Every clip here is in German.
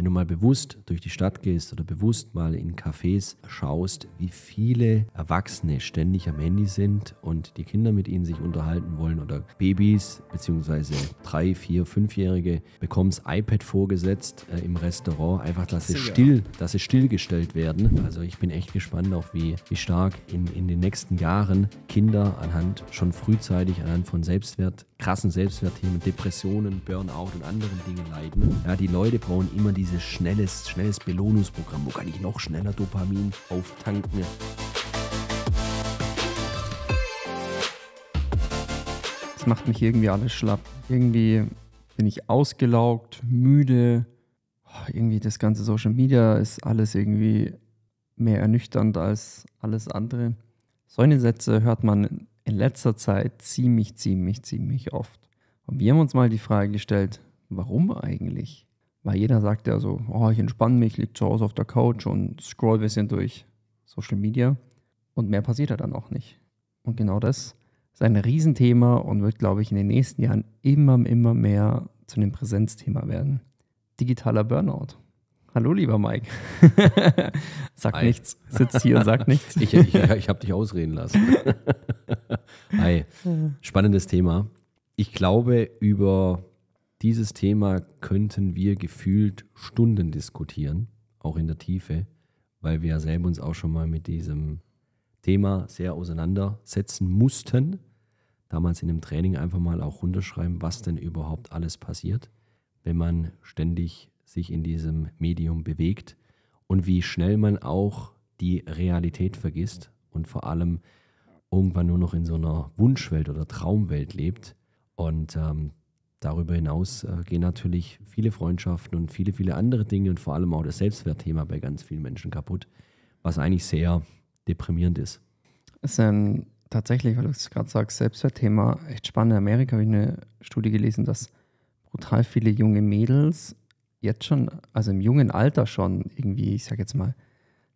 Wenn du mal bewusst durch die Stadt gehst oder bewusst mal in Cafés schaust, wie viele Erwachsene ständig am Handy sind und die Kinder mit ihnen sich unterhalten wollen oder Babys bzw. drei, vier, fünfjährige bekommen das iPad vorgesetzt äh, im Restaurant, einfach, dass sie, still, dass sie stillgestellt werden. Also ich bin echt gespannt auch, wie, wie stark in, in den nächsten Jahren Kinder anhand schon frühzeitig anhand von Selbstwert krassen Selbstwertthemen, Depressionen, Burnout und anderen Dingen leiden. Ja, die Leute brauchen immer dieses schnelles, schnelles Belohnungsprogramm. Wo kann ich noch schneller Dopamin auftanken? Es macht mich irgendwie alles schlapp. Irgendwie bin ich ausgelaugt, müde. Oh, irgendwie das ganze Social Media ist alles irgendwie mehr ernüchternd als alles andere. Solche Sätze hört man in letzter Zeit ziemlich, ziemlich, ziemlich oft. Und wir haben uns mal die Frage gestellt, warum eigentlich? Weil jeder sagt ja so, oh, ich entspanne mich, liege zu Hause auf der Couch und scroll ein bisschen durch Social Media. Und mehr passiert da halt dann auch nicht. Und genau das ist ein Riesenthema und wird, glaube ich, in den nächsten Jahren immer, immer mehr zu einem Präsenzthema werden. Digitaler Burnout. Hallo, lieber Mike. sag Hi. nichts. Sitzt hier und sag nichts. ich ich, ich habe dich ausreden lassen. Hi. Spannendes Thema. Ich glaube, über dieses Thema könnten wir gefühlt Stunden diskutieren, auch in der Tiefe, weil wir ja selber uns auch schon mal mit diesem Thema sehr auseinandersetzen mussten. Damals in einem Training einfach mal auch runterschreiben, was denn überhaupt alles passiert, wenn man ständig sich in diesem Medium bewegt und wie schnell man auch die Realität vergisst und vor allem irgendwann nur noch in so einer Wunschwelt oder Traumwelt lebt. Und ähm, darüber hinaus äh, gehen natürlich viele Freundschaften und viele, viele andere Dinge und vor allem auch das Selbstwertthema bei ganz vielen Menschen kaputt, was eigentlich sehr deprimierend ist. Es ist ein tatsächlich, weil du es gerade sagst, Selbstwertthema echt spannend. In Amerika habe ich eine Studie gelesen, dass brutal viele junge Mädels jetzt schon, also im jungen Alter schon irgendwie, ich sage jetzt mal,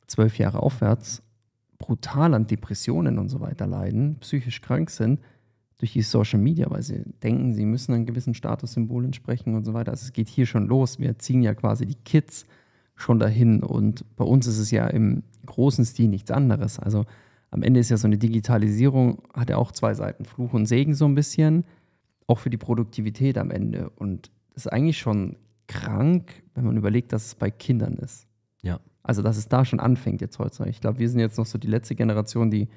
zwölf Jahre aufwärts, brutal an Depressionen und so weiter leiden, psychisch krank sind durch die Social Media, weil sie denken, sie müssen einem gewissen Statussymbol entsprechen und so weiter. Also es geht hier schon los. Wir ziehen ja quasi die Kids schon dahin und bei uns ist es ja im großen Stil nichts anderes. Also am Ende ist ja so eine Digitalisierung, hat ja auch zwei Seiten, Fluch und Segen so ein bisschen, auch für die Produktivität am Ende. Und das ist eigentlich schon krank, wenn man überlegt, dass es bei Kindern ist. Ja. Also, dass es da schon anfängt jetzt heutzutage. Ich glaube, wir sind jetzt noch so die letzte Generation, die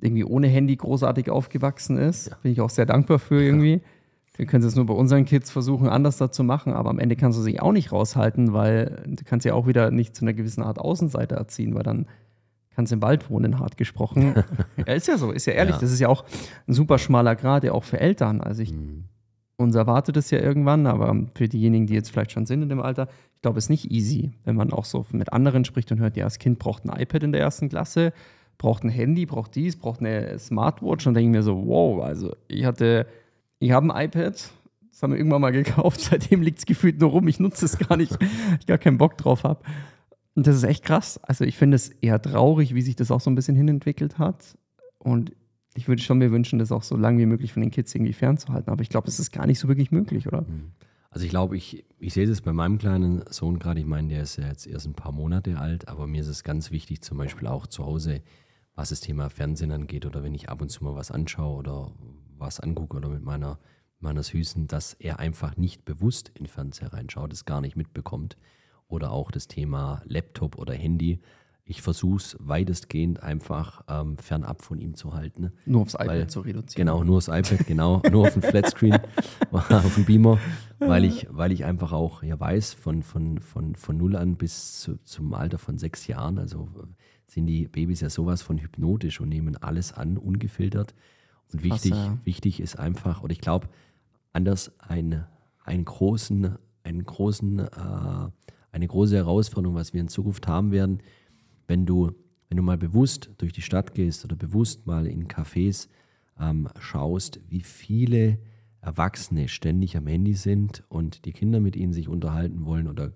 irgendwie ohne Handy großartig aufgewachsen ist. Ja. Bin ich auch sehr dankbar für irgendwie. Ja. Wir können es nur bei unseren Kids versuchen, anders dazu machen, aber am Ende kannst du sie auch nicht raushalten, weil du kannst ja auch wieder nicht zu einer gewissen Art Außenseiter erziehen, weil dann kannst du im Wald wohnen, hart gesprochen. ja, ist ja so, ist ja ehrlich. Ja. Das ist ja auch ein super schmaler Grad, ja auch für Eltern. Also ich mhm uns erwartet es ja irgendwann, aber für diejenigen, die jetzt vielleicht schon sind in dem Alter, ich glaube, es ist nicht easy, wenn man auch so mit anderen spricht und hört, ja, das Kind braucht ein iPad in der ersten Klasse, braucht ein Handy, braucht dies, braucht eine Smartwatch und denke mir so, wow, also ich hatte, ich habe ein iPad, das haben wir irgendwann mal gekauft, seitdem liegt es gefühlt nur rum, ich nutze es gar nicht, ich gar keinen Bock drauf habe. Und das ist echt krass. Also ich finde es eher traurig, wie sich das auch so ein bisschen hinentwickelt hat. Und ich würde schon mir wünschen, das auch so lange wie möglich von den Kids irgendwie fernzuhalten. Aber ich glaube, es ist gar nicht so wirklich möglich, oder? Mhm. Also ich glaube, ich, ich sehe es bei meinem kleinen Sohn gerade. Ich meine, der ist ja jetzt erst ein paar Monate alt, aber mir ist es ganz wichtig, zum Beispiel auch zu Hause, was das Thema Fernsehen angeht oder wenn ich ab und zu mal was anschaue oder was angucke oder mit meiner meiner Süßen, dass er einfach nicht bewusst in Fernseher reinschaut, es gar nicht mitbekommt. Oder auch das Thema Laptop oder Handy, ich versuche es weitestgehend einfach ähm, fernab von ihm zu halten. Ne? Nur aufs iPad weil, zu reduzieren. Genau, nur aufs iPad, genau, nur auf dem Flatscreen, auf dem Beamer, weil ich, weil ich einfach auch ja weiß, von, von, von, von null an bis zu, zum Alter von sechs Jahren, also äh, sind die Babys ja sowas von hypnotisch und nehmen alles an, ungefiltert. Und wichtig, wichtig ist einfach, oder ich glaube, anders ein, einen großen, einen großen, äh, eine große Herausforderung, was wir in Zukunft haben werden, wenn du, wenn du mal bewusst durch die Stadt gehst oder bewusst mal in Cafés ähm, schaust, wie viele Erwachsene ständig am Handy sind und die Kinder mit ihnen sich unterhalten wollen oder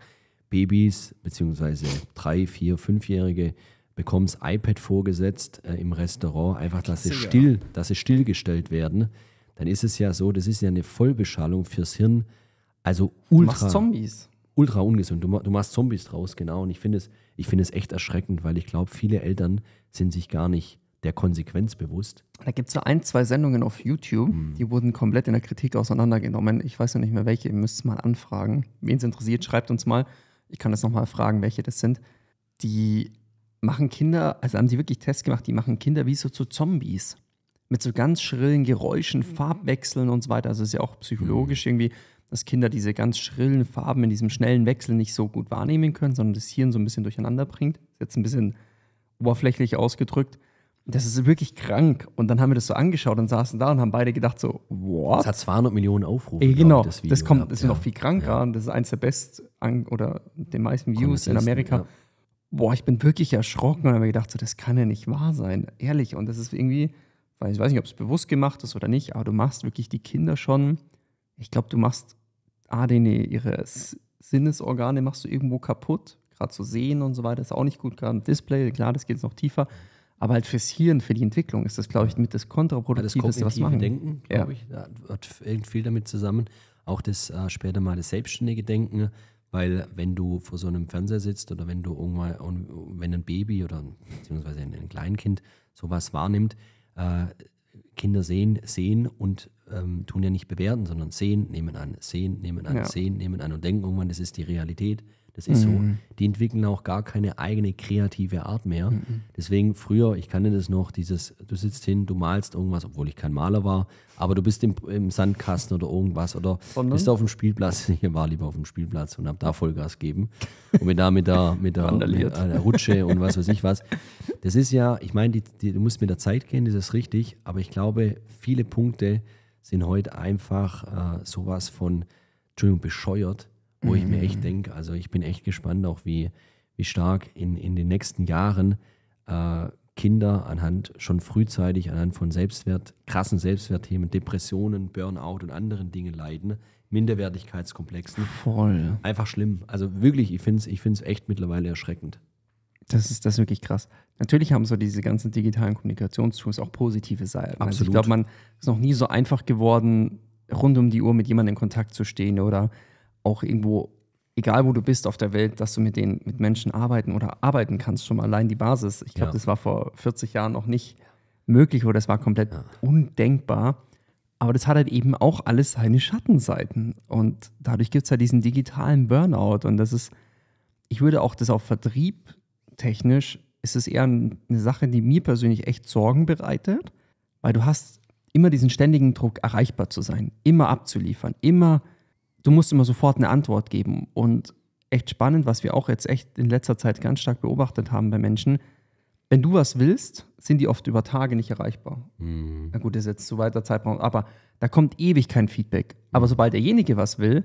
Babys beziehungsweise drei, vier, fünfjährige bekommen das iPad vorgesetzt äh, im Restaurant, einfach, dass sie, still, dass sie stillgestellt werden, dann ist es ja so, das ist ja eine Vollbeschallung fürs Hirn. Also ultra. Du machst Zombies ultra ungesund. Du, du, machst Zombies draus, genau. Und ich finde es, ich find es echt erschreckend, weil ich glaube, viele Eltern sind sich gar nicht der Konsequenz bewusst. Da gibt es so ein, zwei Sendungen auf YouTube, mhm. die wurden komplett in der Kritik auseinandergenommen. Ich weiß noch nicht mehr welche, ihr müsst es mal anfragen. Wen es interessiert, schreibt uns mal. Ich kann das nochmal fragen, welche das sind. Die machen Kinder, also haben sie wirklich Tests gemacht, die machen Kinder wie so zu Zombies. Mit so ganz schrillen Geräuschen, mhm. Farbwechseln und so weiter. Also ist ja auch psychologisch mhm. irgendwie dass Kinder diese ganz schrillen Farben in diesem schnellen Wechsel nicht so gut wahrnehmen können, sondern das Hirn so ein bisschen durcheinander bringt. Ist jetzt ein bisschen oberflächlich ausgedrückt. Das ist wirklich krank. Und dann haben wir das so angeschaut und saßen da und haben beide gedacht so, what? Das hat 200 Millionen Aufrufe. Ey, genau, ich, das, Video das kommt, gehabt, ist ja. noch viel kranker. Ja. das ist eins der best oder den meisten Views in Amerika. Ja. Boah, ich bin wirklich erschrocken und habe mir gedacht, so, das kann ja nicht wahr sein, ehrlich. Und das ist irgendwie, weil ich weiß nicht, ob es bewusst gemacht ist oder nicht, aber du machst wirklich die Kinder schon, ich glaube, du machst ah, nee, nee, ihre Sinnesorgane machst du irgendwo kaputt. Gerade zu so sehen und so weiter ist auch nicht gut, gerade im Display. Klar, das geht noch tiefer. Aber halt fürs Hirn, für die Entwicklung ist das, glaube ich, mit das Kontraproduktivste, ja, das was machen. Denken, glaube ja. ich, da hat viel damit zusammen. Auch das äh, später mal das selbstständige Denken, weil wenn du vor so einem Fernseher sitzt oder wenn du irgendwann, wenn ein Baby oder beziehungsweise ein, ein Kleinkind sowas wahrnimmt, äh, Kinder sehen, sehen und ähm, tun ja nicht bewerten, sondern sehen, nehmen an, sehen, nehmen an, ja. sehen, nehmen an und denken irgendwann, das ist die Realität. Das ist mhm. so. Die entwickeln auch gar keine eigene kreative Art mehr. Mhm. Deswegen früher, ich kannte das noch, dieses, du sitzt hin, du malst irgendwas, obwohl ich kein Maler war, aber du bist im, im Sandkasten oder irgendwas oder Sondern? bist auf dem Spielplatz. Ich war lieber auf dem Spielplatz und habe da Vollgas geben und mir da mit der, mit der, mit der Rutsche und was weiß ich was. Das ist ja, ich meine, du musst mit der Zeit gehen, das ist richtig, aber ich glaube, viele Punkte, sind heute einfach äh, sowas von, Entschuldigung, bescheuert, wo mhm. ich mir mhm. echt denke, also ich bin echt gespannt auch, wie, wie stark in, in den nächsten Jahren äh, Kinder anhand schon frühzeitig anhand von Selbstwert, krassen Selbstwertthemen, Depressionen, Burnout und anderen Dingen leiden, Minderwertigkeitskomplexen. Voll. Einfach schlimm. Also wirklich, ich finde es ich find's echt mittlerweile erschreckend. Das ist, das ist wirklich krass. Natürlich haben so diese ganzen digitalen Kommunikationstools auch positive Seiten. Absolut. Also ich glaube, man ist noch nie so einfach geworden, rund um die Uhr mit jemandem in Kontakt zu stehen oder auch irgendwo, egal wo du bist auf der Welt, dass du mit den mit Menschen arbeiten oder arbeiten kannst, schon mal allein die Basis. Ich glaube, ja. das war vor 40 Jahren noch nicht möglich oder das war komplett ja. undenkbar. Aber das hat halt eben auch alles seine Schattenseiten. Und dadurch gibt es halt diesen digitalen Burnout. Und das ist, ich würde auch das auf Vertrieb technisch ist es eher eine Sache, die mir persönlich echt Sorgen bereitet, weil du hast immer diesen ständigen Druck, erreichbar zu sein, immer abzuliefern, immer, du musst immer sofort eine Antwort geben. Und echt spannend, was wir auch jetzt echt in letzter Zeit ganz stark beobachtet haben bei Menschen, wenn du was willst, sind die oft über Tage nicht erreichbar. Mhm. Na gut, das ist jetzt zu weiter Zeitraum, aber da kommt ewig kein Feedback. Aber mhm. sobald derjenige was will,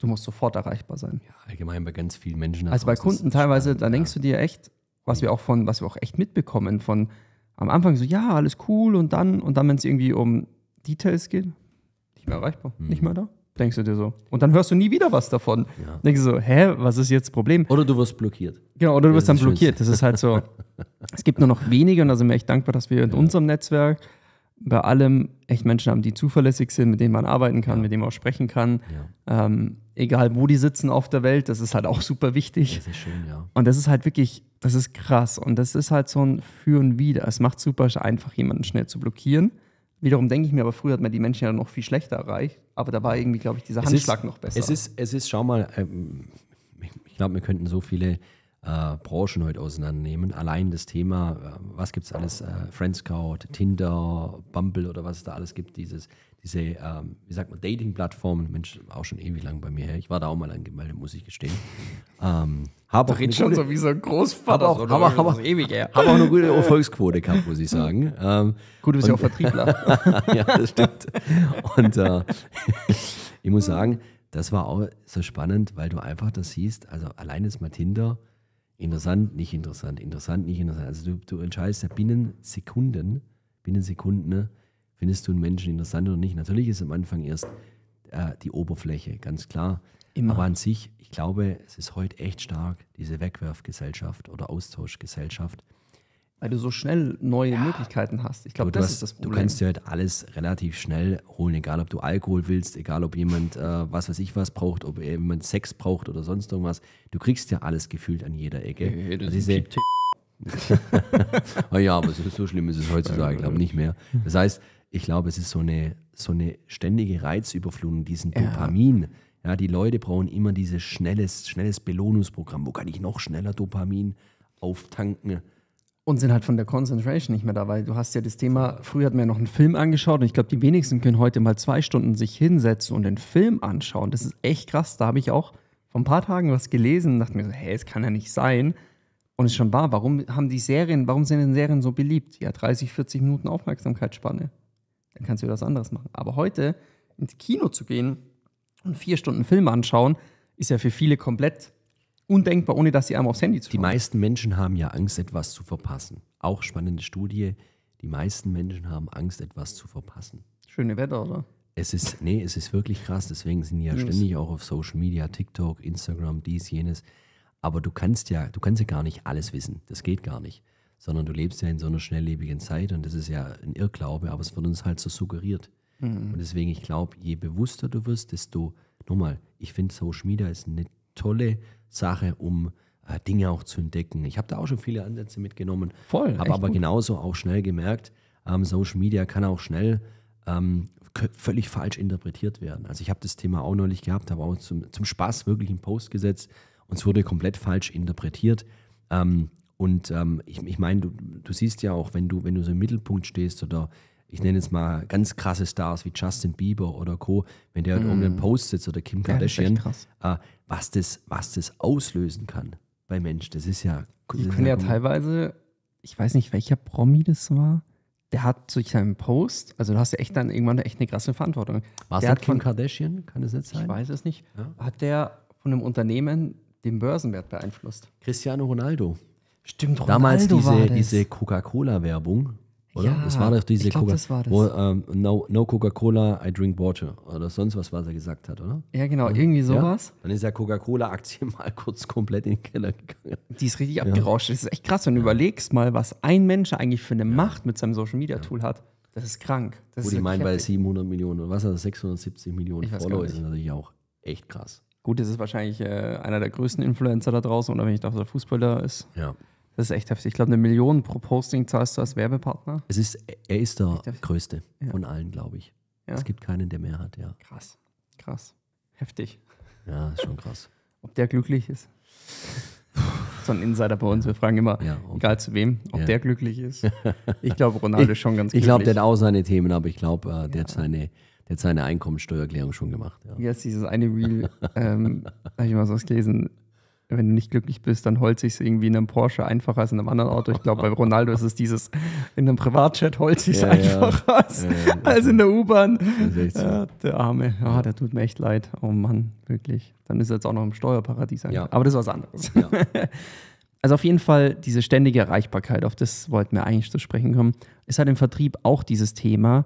Du musst sofort erreichbar sein. Ja, allgemein bei ganz vielen Menschen. Also bei Kunden teilweise, da denkst du dir echt, was wir auch von, was wir auch echt mitbekommen, von am Anfang so, ja, alles cool und dann, und dann, wenn es irgendwie um Details geht, nicht mehr erreichbar, mhm. nicht mehr da. Denkst du dir so. Und dann hörst du nie wieder was davon. Ja. Denkst du so, hä, was ist jetzt das Problem? Oder du wirst blockiert. Genau, oder du wirst dann blockiert. Das ist halt so. es gibt nur noch wenige und da sind wir echt dankbar, dass wir in ja. unserem Netzwerk bei allem echt Menschen haben, die zuverlässig sind, mit denen man arbeiten kann, ja. mit denen man auch sprechen kann. Ja. Ähm, egal wo die sitzen auf der Welt, das ist halt auch super wichtig. Das ist schön, ja. Und das ist halt wirklich, das ist krass. Und das ist halt so ein Für und Wider. Es macht super einfach, jemanden schnell zu blockieren. Wiederum denke ich mir, aber früher hat man die Menschen ja noch viel schlechter erreicht. Aber da war irgendwie, glaube ich, dieser es Handschlag ist, noch besser. Es ist, es ist, schau mal, ähm, ich glaube, wir könnten so viele äh, Branchen heute auseinandernehmen. Allein das Thema, äh, was gibt es alles, äh, Friendscout, Tinder, Bumble oder was es da alles gibt, dieses, diese, ähm, wie sagt man, Dating-Plattformen, Mensch, auch schon ewig lang bei mir her. Ich war da auch mal angemeldet, muss ich gestehen. Ähm, hab auch Dreht schon so wie so ein Großvater. Hab auch, so hab, hab, auch, ewig, ja. hab auch eine gute Erfolgsquote gehabt, muss ich sagen. Ähm, Gut, du bist ja auch Vertriebler. ja, das stimmt. Und äh, ich muss sagen, das war auch so spannend, weil du einfach das siehst, also allein ist mal Tinder, Interessant, nicht interessant, interessant, nicht interessant. Also du, du entscheidest ja binnen Sekunden, binnen Sekunden, ne, findest du einen Menschen interessant oder nicht. Natürlich ist am Anfang erst äh, die Oberfläche, ganz klar. Immer. Aber an sich, ich glaube, es ist heute echt stark, diese Wegwerfgesellschaft oder Austauschgesellschaft weil du so schnell neue ja. Möglichkeiten hast. Ich glaube, das hast, ist das Problem. Du kannst dir halt alles relativ schnell holen, egal ob du Alkohol willst, egal ob jemand äh, was weiß ich was braucht, ob jemand Sex braucht oder sonst irgendwas. Du kriegst ja alles gefühlt an jeder Ecke. Nee, das also diese oh ja, aber so, schlimm ist es heutzutage, glaube nicht mehr. Das heißt, ich glaube, es ist so eine, so eine ständige Reizüberflutung, diesen ja. Dopamin. Ja, die Leute brauchen immer dieses schnelles, schnelles Belohnungsprogramm. Wo kann ich noch schneller Dopamin auftanken? und sind halt von der Concentration nicht mehr da, weil Du hast ja das Thema, früher hat man ja noch einen Film angeschaut und ich glaube, die wenigsten können heute mal zwei Stunden sich hinsetzen und den Film anschauen. Das ist echt krass. Da habe ich auch vor ein paar Tagen was gelesen und dachte mir so, hey, es kann ja nicht sein. Und es ist schon wahr, warum haben die Serien, warum sind denn Serien so beliebt? Ja, 30, 40 Minuten Aufmerksamkeitsspanne. Dann kannst du wieder was anderes machen. Aber heute ins Kino zu gehen und vier Stunden Film anschauen, ist ja für viele komplett undenkbar, ohne dass sie einmal aufs Handy zu schauen. Die meisten Menschen haben ja Angst, etwas zu verpassen. Auch spannende Studie. Die meisten Menschen haben Angst, etwas zu verpassen. Schöne Wetter, oder? Es ist, nee, es ist wirklich krass. Deswegen sind die ja News. Hm. ständig auch auf Social Media, TikTok, Instagram, dies, jenes. Aber du kannst ja, du kannst ja gar nicht alles wissen. Das geht gar nicht. Sondern du lebst ja in so einer schnelllebigen Zeit und das ist ja ein Irrglaube, aber es wird uns halt so suggeriert. Mhm. Und deswegen, ich glaube, je bewusster du wirst, desto, nochmal, ich finde Social Media ist eine tolle Sache, um äh, Dinge auch zu entdecken. Ich habe da auch schon viele Ansätze mitgenommen, voll, habe aber gut. genauso auch schnell gemerkt, ähm, Social Media kann auch schnell ähm, völlig falsch interpretiert werden. Also ich habe das Thema auch neulich gehabt, habe auch zum, zum Spaß wirklich einen Post gesetzt und es wurde komplett falsch interpretiert. Ähm, und ähm, ich, ich meine, du, du, siehst ja auch, wenn du, wenn du so im Mittelpunkt stehst oder ich nenne jetzt mal ganz krasse Stars wie Justin Bieber oder Co., wenn der mm. Hm. in irgendeinem Post sitzt oder Kim Kardashian, ja, äh, was, das, was das auslösen kann bei Menschen. Das ist ja. Das die können ja, ja teilweise, ich weiß nicht, welcher Promi das war, der hat durch seinen Post, also du hast ja echt dann irgendwann echt eine krasse Verantwortung. War es Kim von, Kardashian? Kann es jetzt sein? Ich weiß es nicht. Ja. Hat der von einem Unternehmen den Börsenwert beeinflusst? Cristiano Ronaldo. Stimmt, Ronaldo Damals diese, diese Coca-Cola-Werbung, oder? Ja, das war doch diese glaub, Coca, das das. Wo, ähm, no, no Coca-Cola, I drink water. Oder sonst was, was er gesagt hat, oder? Ja, genau, ja. irgendwie sowas. Ja? Dann ist ja Coca-Cola-Aktie mal kurz komplett in den Keller gegangen. Die ist richtig abgerauscht. Das ist echt krass, wenn du überlegst mal, was ein Mensch eigentlich für eine Macht mit seinem Social-Media-Tool hat. Das ist krank. Das Gut, ist ich meine, bei 700 Millionen oder was, also 670 Millionen Follower ist natürlich auch echt krass. Gut, das ist wahrscheinlich äh, einer der größten Influencer da draußen, oder wenn ich dachte, der Fußballer ist. Ja. Das ist echt heftig. Ich glaube, eine Million pro Posting zahlst du als Werbepartner. Es ist, er ist der größte ja. von allen, glaube ich. Ja. Es gibt keinen, der mehr hat, ja. Krass, krass. Heftig. Ja, ist schon krass. Ob der glücklich ist? so ein Insider bei uns. Wir fragen immer, ja, okay. egal zu wem, ob ja. der glücklich ist. Ich glaube, Ronaldo ist schon ganz glücklich. Ich glaube, der hat auch seine Themen, aber ich glaube, äh, der, ja. hat seine, der hat seine Einkommensteuererklärung schon gemacht. Ja, jetzt dieses eine Reel, ähm, habe ich mal was gelesen, wenn du nicht glücklich bist, dann holt sich irgendwie in einem Porsche einfacher als in einem anderen Auto. Ich glaube, bei Ronaldo ist es dieses, in einem Privatjet holt sich ja, einfacher ja. Als, ja, als, in der U-Bahn. So. der Arme, ja, der tut mir echt leid. Oh Mann, wirklich. Dann ist er jetzt auch noch im Steuerparadies. Aber das ist was anderes. Also auf jeden Fall diese ständige Erreichbarkeit, auf das wollten wir eigentlich zu sprechen kommen. Es hat im Vertrieb auch dieses Thema,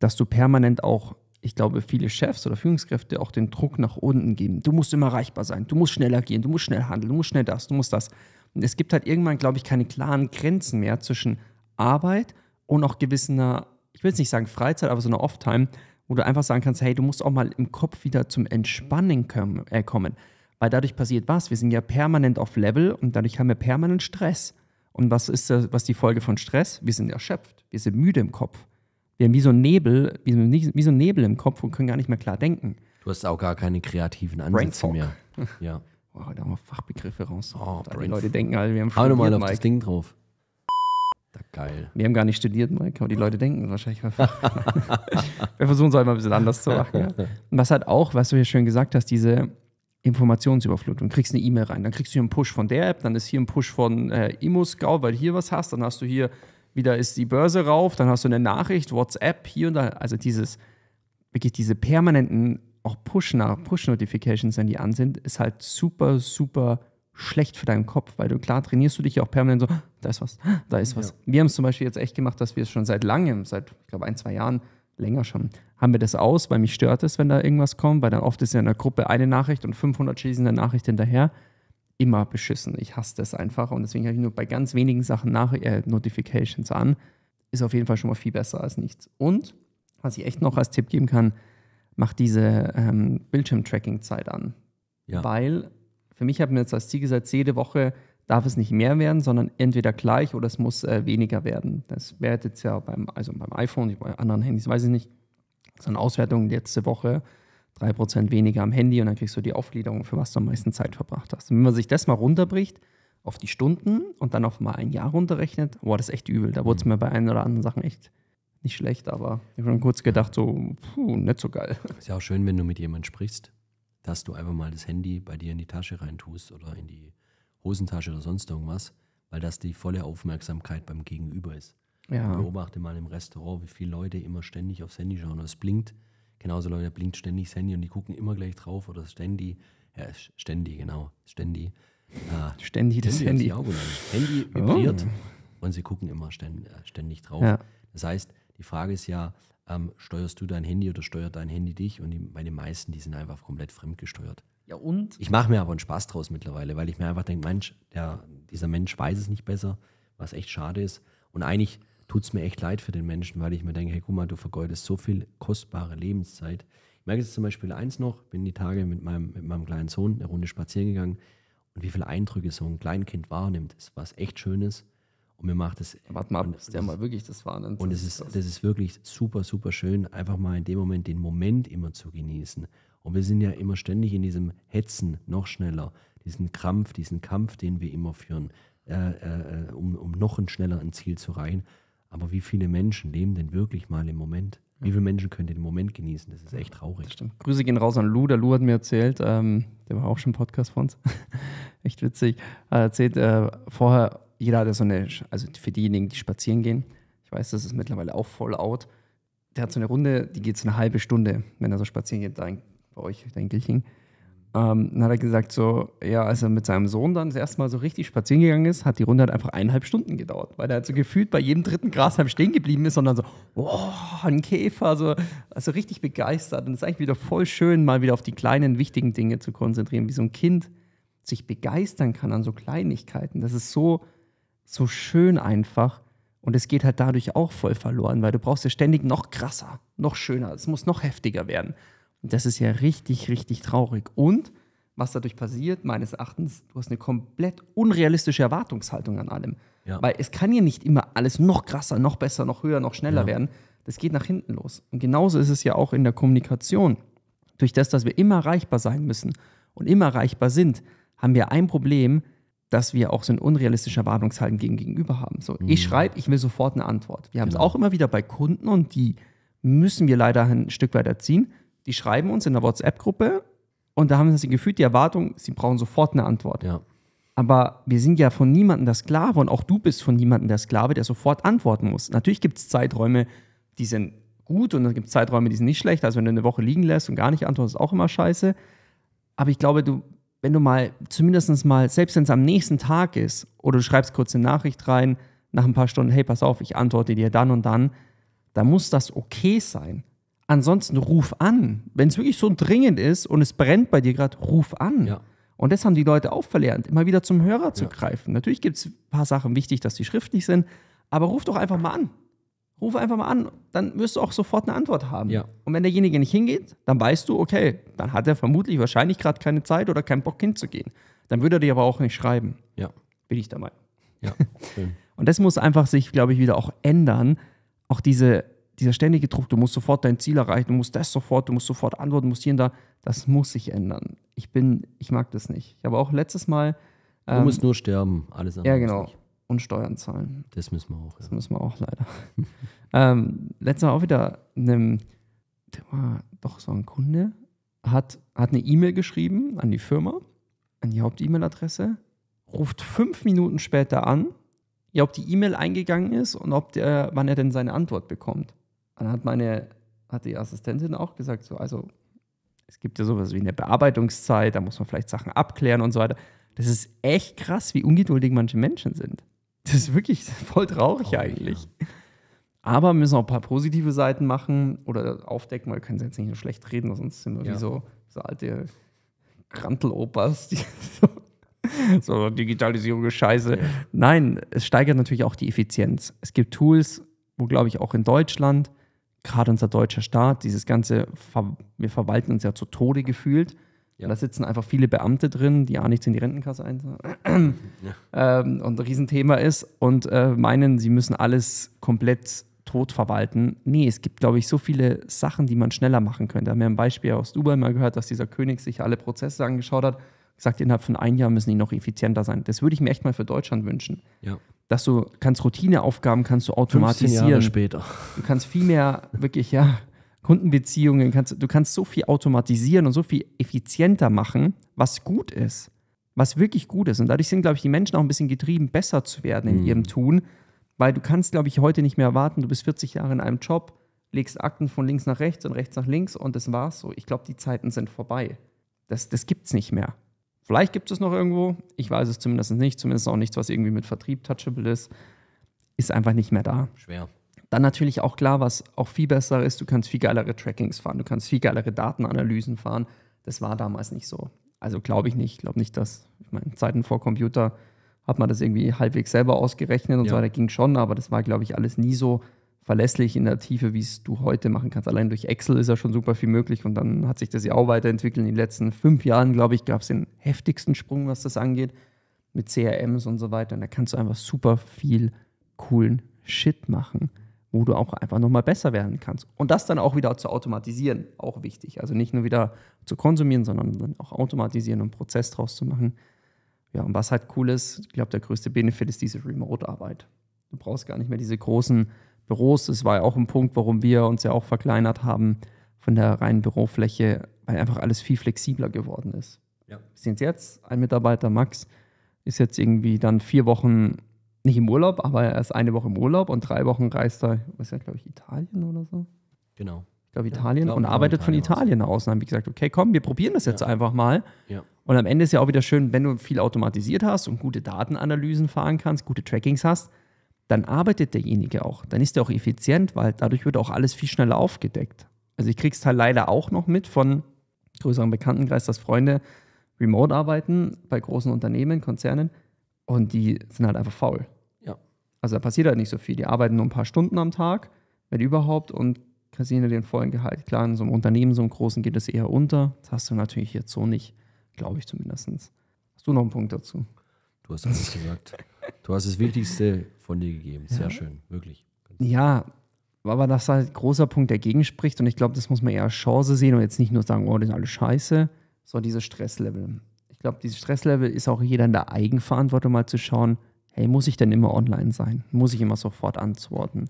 dass du permanent auch ich glaube, viele Chefs oder Führungskräfte auch den Druck nach unten geben. Du musst immer erreichbar sein, du musst schneller gehen, du musst schnell handeln, du musst schnell das, du musst das. Und es gibt halt irgendwann, glaube ich, keine klaren Grenzen mehr zwischen Arbeit und auch gewisser, ich will jetzt nicht sagen Freizeit, aber so einer Off-Time, wo du einfach sagen kannst, hey, du musst auch mal im Kopf wieder zum Entspannen äh, kommen. Weil dadurch passiert was? Wir sind ja permanent auf Level und dadurch haben wir permanent Stress. Und was ist das, was die Folge von Stress? Wir sind erschöpft, wir sind müde im Kopf. Wir haben wie so ein Nebel, wie so, wie so ein Nebel im Kopf und können gar nicht mehr klar denken. Du hast auch gar keine kreativen Ansätze mehr. Ja. Wow, da haben wir Fachbegriffe raus. Oh, ah, die Leute denken halt, wir haben Hau nochmal auf das Ding drauf. Da, geil. Wir haben gar nicht studiert, Mike, aber die Leute denken wahrscheinlich. wir versuchen es auch immer ein bisschen anders zu machen. Ja. Und was halt auch, was du hier schön gesagt hast, diese Informationsüberflutung. Du kriegst eine E-Mail rein, dann kriegst du hier einen Push von der App, dann ist hier ein Push von äh, ImmoScout, weil du hier was hast, dann hast du hier wieder ist die Börse rauf, dann hast du eine Nachricht, WhatsApp, hier und da. Also dieses, wirklich diese permanenten, auch Push-Notifications, Push wenn die an sind, ist halt super, super schlecht für deinen Kopf, weil du klar trainierst du dich ja auch permanent so, ah, da ist was, ah, da ist was. Ja. Wir haben es zum Beispiel jetzt echt gemacht, dass wir es schon seit langem, seit ich glaube ein, zwei Jahren, länger schon, haben wir das aus, weil mich stört es, wenn da irgendwas kommt, weil dann oft ist ja in der Gruppe eine Nachricht und 500 schießen eine Nachricht hinterher immer beschissen. Ich hasse das einfach und deswegen habe ich nur bei ganz wenigen Sachen nach äh, Notifications an. Ist auf jeden Fall schon mal viel besser als nichts. Und was ich echt noch als Tipp geben kann, mach diese ähm, Bildschirm-Tracking-Zeit an. Ja. Weil für mich habe ich mir jetzt als Ziel gesetzt, jede Woche darf es nicht mehr werden, sondern entweder gleich oder es muss äh, weniger werden. Das wertet es ja beim, also beim iPhone, bei anderen Handys weiß ich nicht, so eine Auswertung letzte Woche 3% weniger am Handy und dann kriegst du die Aufgliederung, für was du am meisten Zeit verbracht hast. Und wenn man sich das mal runterbricht auf die Stunden und dann auf mal ein Jahr runterrechnet, boah, das ist echt übel. Da wurde es mhm. mir bei ein oder anderen Sachen echt nicht schlecht, aber ich habe schon kurz gedacht, so, puh, nicht so geil. Ist ja auch schön, wenn du mit jemandem sprichst, dass du einfach mal das Handy bei dir in die Tasche reintust oder in die Hosentasche oder sonst irgendwas, weil das die volle Aufmerksamkeit beim Gegenüber ist. Ja. Ich beobachte mal im Restaurant, wie viele Leute immer ständig aufs Handy schauen. und Es blinkt Genauso Leute blinkt ständig das Handy und die gucken immer gleich drauf oder ständig, Ja, ständig, genau. Ständig. Ah, ständig das Handy. Handy, Handy vibriert oh. und sie gucken immer ständig, äh, ständig drauf. Ja. Das heißt, die Frage ist ja, ähm, steuerst du dein Handy oder steuert dein Handy dich? Und die, bei den meisten, die sind einfach komplett fremdgesteuert. Ja, und? Ich mache mir aber einen Spaß draus mittlerweile, weil ich mir einfach denke, Mensch, der, dieser Mensch weiß es nicht besser, was echt schade ist. Und eigentlich tut es mir echt leid für den Menschen, weil ich mir denke, hey, guck mal, du vergeudest so viel kostbare Lebenszeit. Ich merke jetzt zum Beispiel eins noch, bin die Tage mit meinem, mit meinem kleinen Sohn eine Runde spazieren gegangen und wie viele Eindrücke so ein Kleinkind wahrnimmt, ist was echt Schönes. Und mir macht das. Warte mal, ab, das, der mal wirklich das Wahnsinn. Und es ist, das ist wirklich super, super schön, einfach mal in dem Moment den Moment immer zu genießen. Und wir sind ja immer ständig in diesem Hetzen noch schneller, diesen Krampf, diesen Kampf, den wir immer führen, äh, äh, äh um, um noch schneller ein Ziel zu erreichen. Aber wie viele Menschen leben denn wirklich mal im Moment? Wie viele Menschen können den Moment genießen? Das ist echt traurig. Stimmt. Grüße gehen raus an Lou. Der Lou hat mir erzählt, ähm, der war auch schon Podcast von uns. echt witzig. Er erzählt äh, vorher, jeder hat ja so eine, also für diejenigen, die spazieren gehen, ich weiß, das ist mittlerweile auch voll out. Der hat so eine Runde, die geht so eine halbe Stunde, wenn er so spazieren geht, da bei euch, da in Gilching. Ähm, dann hat er gesagt, so, ja, als er mit seinem Sohn dann das erste Mal so richtig spazieren gegangen ist, hat die Runde halt einfach eineinhalb Stunden gedauert, weil er halt so gefühlt bei jedem dritten Grashalm stehen geblieben ist und dann so, oh, ein Käfer, so, also richtig begeistert. Und es ist eigentlich wieder voll schön, mal wieder auf die kleinen, wichtigen Dinge zu konzentrieren, wie so ein Kind sich begeistern kann an so Kleinigkeiten. Das ist so, so schön einfach. Und es geht halt dadurch auch voll verloren, weil du brauchst es ständig noch krasser, noch schöner, es muss noch heftiger werden. Das ist ja richtig, richtig traurig. Und was dadurch passiert, meines Erachtens, du hast eine komplett unrealistische Erwartungshaltung an allem. Ja. Weil es kann ja nicht immer alles noch krasser, noch besser, noch höher, noch schneller ja. werden. Das geht nach hinten los. Und genauso ist es ja auch in der Kommunikation. Durch das, dass wir immer erreichbar sein müssen und immer erreichbar sind, haben wir ein Problem, dass wir auch so ein unrealistisches Erwartungshalten gegen gegenüber haben. So, mhm. ich schreibe, ich will sofort eine Antwort. Wir haben es genau. auch immer wieder bei Kunden und die müssen wir leider ein Stück weit erziehen die schreiben uns in der WhatsApp-Gruppe und da haben sie gefühlt die Erwartung, sie brauchen sofort eine Antwort. Ja. Aber wir sind ja von niemandem der Sklave und auch du bist von niemandem der Sklave, der sofort antworten muss. Natürlich gibt es Zeiträume, die sind gut und dann gibt es Zeiträume, die sind nicht schlecht. Also wenn du eine Woche liegen lässt und gar nicht antwortest, ist auch immer scheiße. Aber ich glaube, du, wenn du mal zumindest mal, selbst wenn es am nächsten Tag ist oder du schreibst kurz eine Nachricht rein, nach ein paar Stunden, hey, pass auf, ich antworte dir dann und dann, da muss das okay sein. Ansonsten ruf an. Wenn es wirklich so dringend ist und es brennt bei dir gerade, ruf an. Ja. Und das haben die Leute auch verlernt, immer wieder zum Hörer zu ja. greifen. Natürlich gibt es ein paar Sachen wichtig, dass die schriftlich sind, aber ruf doch einfach mal an. Ruf einfach mal an, dann wirst du auch sofort eine Antwort haben. Ja. Und wenn derjenige nicht hingeht, dann weißt du, okay, dann hat er vermutlich wahrscheinlich gerade keine Zeit oder keinen Bock hinzugehen. Dann würde er dir aber auch nicht schreiben. Ja. Bin ich dabei. Ja. Schön. Und das muss einfach sich, glaube ich, wieder auch ändern. Auch diese dieser ständige Druck, du musst sofort dein Ziel erreichen, du musst das sofort, du musst sofort antworten, du musst hier und da, das muss sich ändern. Ich bin, ich mag das nicht. Ich habe auch letztes Mal. Ähm, du musst ähm, nur sterben, alles andere. Ja, genau. Und Steuern zahlen. Das müssen wir auch. Das müssen wir auch leider. ähm, letztes Mal auch wieder einem, der war doch so ein Kunde, hat, hat eine E-Mail geschrieben an die Firma, an die Haupt-E-Mail-Adresse, ruft fünf Minuten später an, ja, ob die E-Mail eingegangen ist und ob der, wann er denn seine Antwort bekommt dann hat meine, hat die Assistentin auch gesagt, so, also es gibt ja sowas wie eine Bearbeitungszeit, da muss man vielleicht Sachen abklären und so weiter. Das ist echt krass, wie ungeduldig manche Menschen sind. Das ist wirklich voll traurig oh, eigentlich. Ja. Aber müssen auch ein paar positive Seiten machen oder aufdecken, weil wir können jetzt nicht nur schlecht reden, sonst sind wir ja. wie so, so alte Krantelopas, die so so Digitalisierung ist scheiße. Ja. Nein, es steigert natürlich auch die Effizienz. Es gibt Tools, wo glaube ich auch in Deutschland gerade unser deutscher Staat, dieses ganze, wir verwalten uns ja zu Tode gefühlt. Ja. Da sitzen einfach viele Beamte drin, die auch nichts in die Rentenkasse einzahlen ja. ähm, und ein Riesenthema ist und äh, meinen, sie müssen alles komplett tot verwalten. Nee, es gibt, glaube ich, so viele Sachen, die man schneller machen könnte. Da haben wir ein Beispiel aus Dubai mal gehört, dass dieser König sich alle Prozesse angeschaut hat, gesagt, innerhalb von einem Jahr müssen die noch effizienter sein. Das würde ich mir echt mal für Deutschland wünschen. Ja dass du kannst Routineaufgaben kannst du automatisieren. Jahre später. Du kannst viel mehr wirklich ja Kundenbeziehungen kannst du kannst so viel automatisieren und so viel effizienter machen, was gut ist, was wirklich gut ist und dadurch sind glaube ich die Menschen auch ein bisschen getrieben besser zu werden in mhm. ihrem Tun, weil du kannst glaube ich heute nicht mehr erwarten, du bist 40 Jahre in einem Job, legst Akten von links nach rechts und rechts nach links und das war's so. Ich glaube, die Zeiten sind vorbei. Das das gibt's nicht mehr. Vielleicht gibt es noch irgendwo. Ich weiß es zumindest nicht. Zumindest auch nichts, was irgendwie mit Vertrieb touchable ist. Ist einfach nicht mehr da. Schwer. Dann natürlich auch klar, was auch viel besser ist, du kannst viel geilere Trackings fahren, du kannst viel geilere Datenanalysen fahren. Das war damals nicht so. Also glaube ich nicht. Ich glaube nicht, dass, ich meine, Zeiten vor Computer hat man das irgendwie halbwegs selber ausgerechnet und ja. so weiter, ging schon, aber das war, glaube ich, alles nie so verlässlich in der Tiefe, wie es du heute machen kannst. Allein durch Excel ist ja schon super viel möglich und dann hat sich das ja auch weiterentwickelt. In den letzten fünf Jahren, glaube ich, gab es den heftigsten Sprung, was das angeht, mit CRMs und so weiter. Und da kannst du einfach super viel coolen Shit machen, wo du auch einfach nochmal besser werden kannst. Und das dann auch wieder zu automatisieren, auch wichtig. Also nicht nur wieder zu konsumieren, sondern dann auch automatisieren und einen Prozess draus zu machen. Ja, und was halt cool ist, ich glaube, der größte Benefit ist diese Remote-Arbeit. Du brauchst gar nicht mehr diese großen Büros. Das war ja auch ein Punkt, warum wir uns ja auch verkleinert haben von der reinen Bürofläche, weil einfach alles viel flexibler geworden ist. Ja. Wir sind jetzt, ein Mitarbeiter, Max, ist jetzt irgendwie dann vier Wochen nicht im Urlaub, aber er ist eine Woche im Urlaub und drei Wochen reist er, was ist ja, glaube ich, Italien oder so. Genau. Ich glaube, Italien ja, glaub, und arbeitet Italien von Italien aus. aus. Und haben wir gesagt, okay, komm, wir probieren das jetzt ja. einfach mal. Ja. Und am Ende ist ja auch wieder schön, wenn du viel automatisiert hast und gute Datenanalysen fahren kannst, gute Trackings hast, dann arbeitet derjenige auch. Dann ist er auch effizient, weil dadurch wird auch alles viel schneller aufgedeckt. Also ich krieg's halt leider auch noch mit von größeren Bekanntenkreis, dass Freunde remote arbeiten bei großen Unternehmen, Konzernen und die sind halt einfach faul. Ja. Also da passiert halt nicht so viel. Die arbeiten nur ein paar Stunden am Tag, wenn überhaupt, und kassieren den vollen Gehalt. Klar, in so einem Unternehmen, so einem großen geht es eher unter. Das hast du natürlich jetzt so nicht, glaube ich zumindest. Hast du noch einen Punkt dazu? Du hast alles gesagt. Du hast das Wichtigste von dir gegeben. Sehr ja. schön, wirklich. Ja, aber das ist halt ein großer Punkt, der gegenspricht. Und ich glaube, das muss man eher als Chance sehen und jetzt nicht nur sagen, oh, das ist alles scheiße, sondern dieses Stresslevel. Ich glaube, dieses Stresslevel ist auch jeder in der Eigenverantwortung mal zu schauen, hey, muss ich denn immer online sein? Muss ich immer sofort antworten?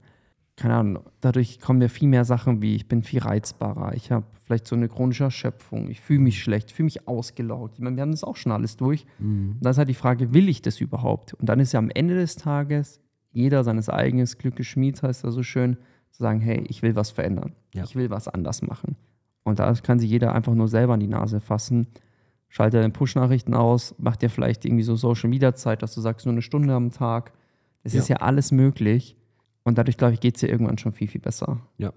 keine Ahnung, dadurch kommen mir viel mehr Sachen wie, ich bin viel reizbarer, ich habe vielleicht so eine chronische Erschöpfung, ich fühle mich schlecht, fühle mich ausgelaugt. Ich meine, wir haben das auch schon alles durch. Mhm. dann ist halt die Frage, will ich das überhaupt? Und dann ist ja am Ende des Tages jeder seines eigenen Glückes Schmied, heißt da so schön, zu sagen, hey, ich will was verändern, ja. ich will was anders machen. Und da kann sich jeder einfach nur selber an die Nase fassen. Schalte deine Push-Nachrichten aus, mach dir vielleicht irgendwie so Social-Media-Zeit, dass du sagst, nur eine Stunde am Tag. Es ja. ist ja alles möglich. Und dadurch, glaube ich, geht es ihr irgendwann schon viel, viel besser. Ja.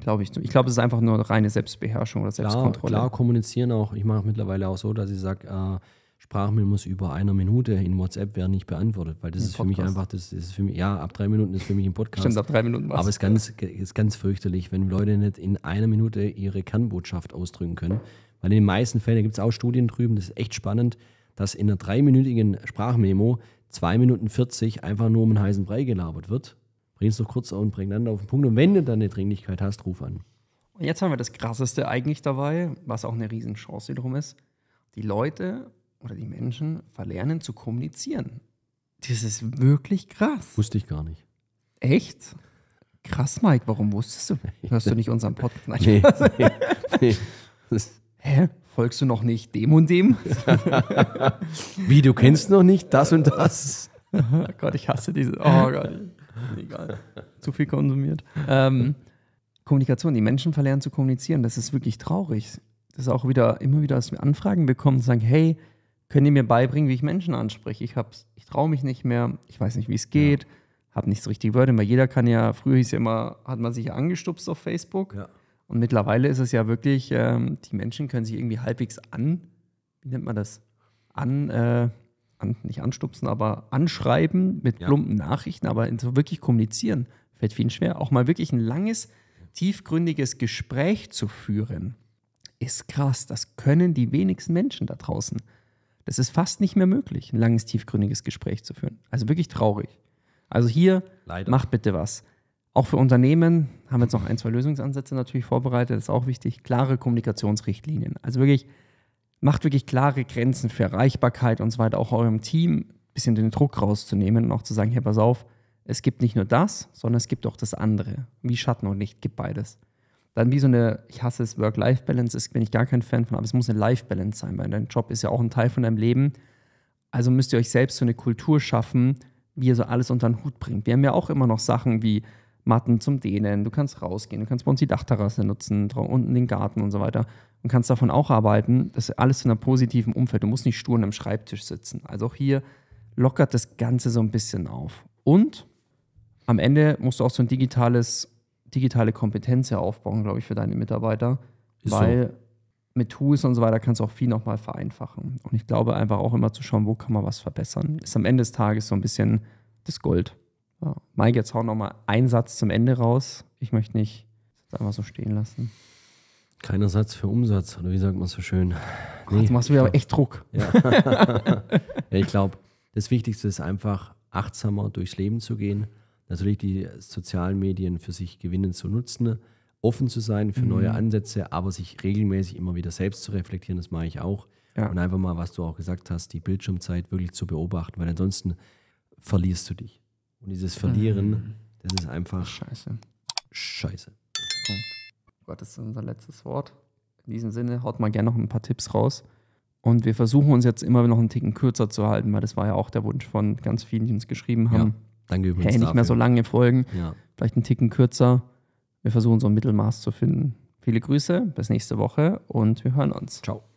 Glaube ich. Ich glaube, es ist einfach nur reine Selbstbeherrschung oder Selbstkontrolle. Klar, klar kommunizieren auch. Ich mache mittlerweile auch so, dass ich sage, äh, Sprachmail muss über einer Minute in WhatsApp werden nicht beantwortet, weil das Ein ist Podcast. für mich einfach, das ist für mich, ja, ab drei Minuten ist für mich ein Podcast. Stimmt, ab drei Minuten war's. Aber es ist ganz, ist ganz fürchterlich, wenn Leute nicht in einer Minute ihre Kernbotschaft ausdrücken können. Weil in den meisten Fällen, da gibt es auch Studien drüben, das ist echt spannend, dass in einer dreiminütigen Sprachmemo zwei Minuten 40 einfach nur um einen heißen Brei gelabert wird bring es doch kurz und prägnant auf den Punkt. Und wenn du dann eine Dringlichkeit hast, ruf an. Und jetzt haben wir das Krasseste eigentlich dabei, was auch eine Riesenchance wiederum ist. Die Leute oder die Menschen verlernen zu kommunizieren. Das ist wirklich krass. Wusste ich gar nicht. Echt? Krass, Mike, warum wusstest du? Hörst du nicht unseren Podcast? nee, nee, nee. Hä? Folgst du noch nicht dem und dem? Wie, du kennst noch nicht das und das? oh Gott, ich hasse diese. Oh Gott. Egal. Zu viel konsumiert. Ähm, Kommunikation, die Menschen verlernen zu kommunizieren, das ist wirklich traurig. Das ist auch wieder, immer wieder, dass wir Anfragen bekommen, und sagen, hey, können die mir beibringen, wie ich Menschen anspreche? Ich, ich traue mich nicht mehr, ich weiß nicht, wie es geht, ja. habe nicht so richtig Wörter, weil jeder kann ja, früher hieß ja immer, hat man sich ja angestupst auf Facebook. Ja. Und mittlerweile ist es ja wirklich, ähm, die Menschen können sich irgendwie halbwegs an, wie nennt man das? An, äh, an, nicht anstupsen, aber anschreiben mit ja. plumpen Nachrichten, aber so wirklich kommunizieren fällt vielen schwer. Auch mal wirklich ein langes, tiefgründiges Gespräch zu führen, ist krass. Das können die wenigsten Menschen da draußen. Das ist fast nicht mehr möglich, ein langes, tiefgründiges Gespräch zu führen. Also wirklich traurig. Also hier, Leider. macht bitte was. Auch für Unternehmen haben wir jetzt noch ein, zwei Lösungsansätze natürlich vorbereitet, das ist auch wichtig. Klare Kommunikationsrichtlinien. Also wirklich macht wirklich klare Grenzen für Erreichbarkeit und so weiter, auch eurem Team ein bisschen den Druck rauszunehmen und auch zu sagen, hey, pass auf, es gibt nicht nur das, sondern es gibt auch das andere. Wie Schatten und Licht gibt beides. Dann wie so eine, ich hasse es, Work-Life-Balance, ist, bin ich gar kein Fan von, aber es muss eine Life-Balance sein, weil dein Job ist ja auch ein Teil von deinem Leben. Also müsst ihr euch selbst so eine Kultur schaffen, wie ihr so alles unter den Hut bringt. Wir haben ja auch immer noch Sachen wie Matten zum Dehnen, du kannst rausgehen, du kannst bei uns die Dachterrasse nutzen, unten den Garten und so weiter und kannst davon auch arbeiten. Das ist alles in einem positiven Umfeld. Du musst nicht stur an einem Schreibtisch sitzen. Also auch hier lockert das Ganze so ein bisschen auf. Und am Ende musst du auch so ein digitales, digitale Kompetenz aufbauen, glaube ich, für deine Mitarbeiter, ist weil so. mit Tools und so weiter kannst du auch viel nochmal vereinfachen. Und ich glaube einfach auch immer zu schauen, wo kann man was verbessern. Ist am Ende des Tages so ein bisschen das Gold. Ja. Mike, jetzt hau noch mal einen Satz zum Ende raus. Ich möchte nicht das einfach so stehen lassen. Keiner Satz für Umsatz, oder wie sagt man so schön? Nee, jetzt machst du mir aber echt Druck. Ja. ja ich glaube, das Wichtigste ist einfach, achtsamer durchs Leben zu gehen. Natürlich die sozialen Medien für sich gewinnen zu nutzen, offen zu sein für mhm. neue Ansätze, aber sich regelmäßig immer wieder selbst zu reflektieren, das mache ich auch. Ja. Und einfach mal, was du auch gesagt hast, die Bildschirmzeit wirklich zu beobachten, weil ansonsten verlierst du dich. Und dieses Verlieren, mhm. das ist einfach scheiße. Scheiße. Oh Gott, das ist unser letztes Wort. In diesem Sinne, haut mal gerne noch ein paar Tipps raus. Und wir versuchen uns jetzt immer noch einen Ticken kürzer zu halten, weil das war ja auch der Wunsch von ganz vielen, die uns geschrieben haben. Ja, danke übrigens. Hey, nicht dafür. mehr so lange Folgen. Ja. Vielleicht einen Ticken kürzer. Wir versuchen so ein Mittelmaß zu finden. Viele Grüße, bis nächste Woche und wir hören uns. Ciao.